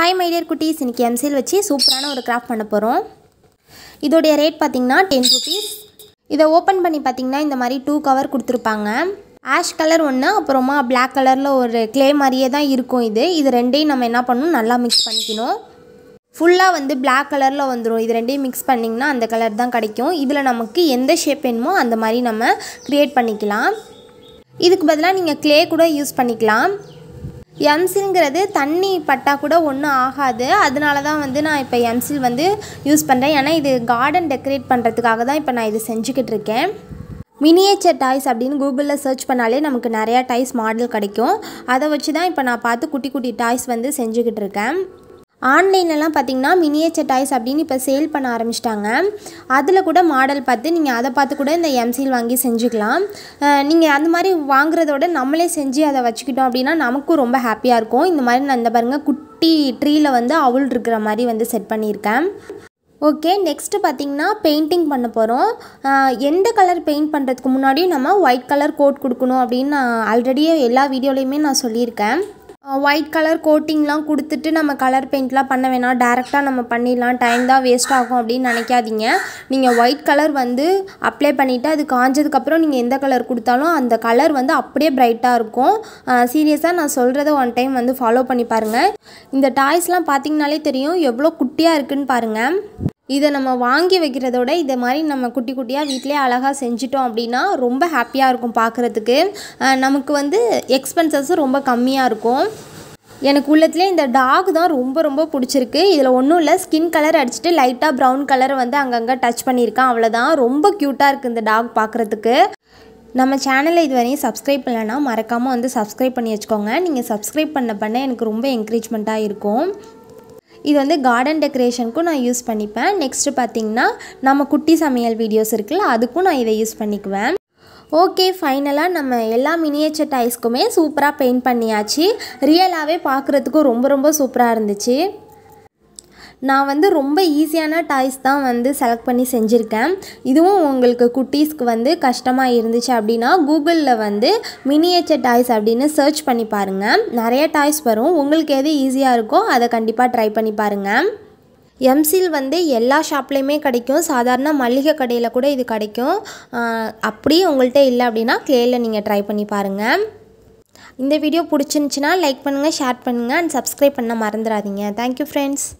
hi my dear குட்டீஸ் இன்றைக்கி எம்சில் வச்சு சூப்பரான ஒரு கிராஃப்ட் பண்ண போகிறோம் இதோடைய ரேட் பார்த்திங்கன்னா டென் ருபீஸ் இதை ஓப்பன் பண்ணி பார்த்திங்கன்னா இந்த மாதிரி டூ கவர் கொடுத்துருப்பாங்க ஆஷ் கலர் ஒன்று அப்புறமா பிளாக் கலரில் ஒரு க்ளே மாதிரியே தான் இருக்கும் இது இது ரெண்டையும் நம்ம என்ன பண்ணணும் நல்லா மிக்ஸ் பண்ணிக்கணும் ஃபுல்லாக வந்து பிளாக் கலரில் வந்துடும் இது ரெண்டையும் மிக்ஸ் பண்ணிங்கன்னா அந்த கலர் தான் கிடைக்கும் இதில் நமக்கு எந்த ஷேப் வேணுமோ அந்த மாதிரி நம்ம க்ரியேட் பண்ணிக்கலாம் இதுக்கு பதிலாக நீங்கள் க்ளே கூட யூஸ் பண்ணிக்கலாம் எம்சில்ங்கிறது தண்ணி பட்டால் கூட ஒன்றும் ஆகாது அதனால தான் வந்து நான் இப்போ எம்சில் வந்து யூஸ் பண்ணுறேன் ஏன்னா இது கார்டன் டெக்கரேட் பண்ணுறதுக்காக தான் இப்போ நான் இது செஞ்சுக்கிட்டு இருக்கேன் மினியேச்சர் டாய்ஸ் அப்படின்னு கூகுளில் சர்ச் பண்ணாலே நமக்கு நிறையா டாய்ஸ் மாடல் கிடைக்கும் அதை வச்சு தான் இப்போ நான் பார்த்து குட்டி குட்டி டாய்ஸ் வந்து செஞ்சுக்கிட்டு இருக்கேன் ஆன்லைன்லலாம் பார்த்திங்கன்னா மினியேச்சர் டாய்ஸ் அப்படின்னு இப்போ சேல் பண்ண ஆரம்பிச்சிட்டாங்க அதில் கூட மாடல் பார்த்து நீங்கள் அதை பார்த்து கூட இந்த எம்சில் வாங்கி செஞ்சுக்கலாம் நீங்கள் அந்த மாதிரி வாங்குறதோட நம்மளே செஞ்சு அதை வச்சுக்கிட்டோம் அப்படின்னா நமக்கும் ரொம்ப ஹாப்பியாக இருக்கும் இந்த மாதிரி நான் இந்த பாருங்கள் குட்டி ட்ரீயில் வந்து அவுள் இருக்கிற மாதிரி வந்து செட் பண்ணியிருக்கேன் ஓகே நெக்ஸ்ட்டு பார்த்திங்கன்னா பெயிண்டிங் பண்ண போகிறோம் எந்த கலர் பெயிண்ட் பண்ணுறதுக்கு முன்னாடியும் நம்ம ஒயிட் கலர் கோட் கொடுக்கணும் அப்படின்னு நான் ஆல்ரெடியே எல்லா வீடியோலையுமே நான் சொல்லியிருக்கேன் ஒயிட் கலர் கோட்டிங்லாம் கொடுத்துட்டு நம்ம கலர் பெயிண்ட்லாம் பண்ண வேணாம் டேரெக்டாக நம்ம பண்ணிடலாம் டைம் தான் வேஸ்ட் ஆகும் அப்படின்னு நினைக்காதீங்க நீங்கள் ஒயிட் கலர் வந்து அப்ளை பண்ணிவிட்டு அது காஞ்சதுக்கப்புறம் நீங்கள் எந்த கலர் கொடுத்தாலும் அந்த கலர் வந்து அப்படியே ப்ரைட்டாக இருக்கும் சீரியஸாக நான் சொல்கிறத ஒன் டைம் வந்து ஃபாலோ பண்ணி பாருங்கள் இந்த டாய்ஸ்லாம் பார்த்தீங்கனாலே தெரியும் எவ்வளோ குட்டியாக இருக்குதுன்னு பாருங்கள் இதை நம்ம வாங்கி வைக்கிறதோட இதை மாதிரி நம்ம குட்டி குட்டியாக வீட்டிலே அழகாக செஞ்சிட்டோம் அப்படின்னா ரொம்ப ஹாப்பியாக இருக்கும் பார்க்குறதுக்கு நமக்கு வந்து எக்ஸ்பென்சஸும் ரொம்ப கம்மியாக இருக்கும் எனக்கு உள்ளத்துலேயே இந்த டாக் தான் ரொம்ப ரொம்ப பிடிச்சிருக்கு இதில் ஒன்றும் இல்லை ஸ்கின் கலர் அடிச்சுட்டு லைட்டாக ப்ரௌன் கலர் வந்து அங்கங்கே டச் பண்ணியிருக்கேன் அவ்வளோதான் ரொம்ப க்யூட்டாக இருக்குது இந்த டாக் பார்க்குறதுக்கு நம்ம சேனலை இது வரையும் சப்ஸ்கிரைப் பண்ணலைன்னா மறக்காமல் வந்து சப்ஸ்கிரைப் பண்ணி வச்சுக்கோங்க நீங்கள் சப்ஸ்கிரைப் பண்ண பண்ண எனக்கு ரொம்ப என்கரேஜ்மெண்ட்டாக இருக்கும் இது வந்து கார்டன் டெக்கரேஷனுக்கும் நான் யூஸ் பண்ணிப்பேன் நெக்ஸ்ட்டு பார்த்தீங்கன்னா நம்ம குட்டி சமையல் வீடியோஸ் இருக்குல்ல அதுக்கும் நான் இதை யூஸ் பண்ணிக்குவேன் ஓகே ஃபைனலாக நம்ம எல்லா மினியேச்சர் டைஸ்க்குமே சூப்பராக பெயிண்ட் பண்ணியாச்சு ரியலாகவே பார்க்குறதுக்கும் ரொம்ப ரொம்ப சூப்பராக இருந்துச்சு நான் வந்து ரொம்ப ஈஸியான டாய்ஸ் தான் வந்து செலக்ட் பண்ணி செஞ்சுருக்கேன் இதுவும் உங்களுக்கு குட்டீஸ்க்கு வந்து கஷ்டமாக இருந்துச்சு அப்படின்னா கூகுளில் வந்து மினியேச்சர் டாய்ஸ் அப்படின்னு சர்ச் பண்ணி பாருங்கள் நிறைய டாய்ஸ் வரும் உங்களுக்கு எது ஈஸியாக இருக்கோ அதை கண்டிப்பாக ட்ரை பண்ணி பாருங்கள் எம்சில் வந்து எல்லா ஷாப்லேயுமே கிடைக்கும் சாதாரண மளிகை கடையில் கூட இது கிடைக்கும் அப்படியே உங்கள்கிட்ட இல்லை அப்படின்னா க்ளேயில் நீங்கள் ட்ரை பண்ணி பாருங்கள் இந்த வீடியோ பிடிச்சிருந்துச்சின்னா லைக் பண்ணுங்கள் ஷேர் பண்ணுங்கள் அண்ட் சப்ஸ்கிரைப் பண்ண மறந்துடாதீங்க தேங்க்யூ ஃப்ரெண்ட்ஸ்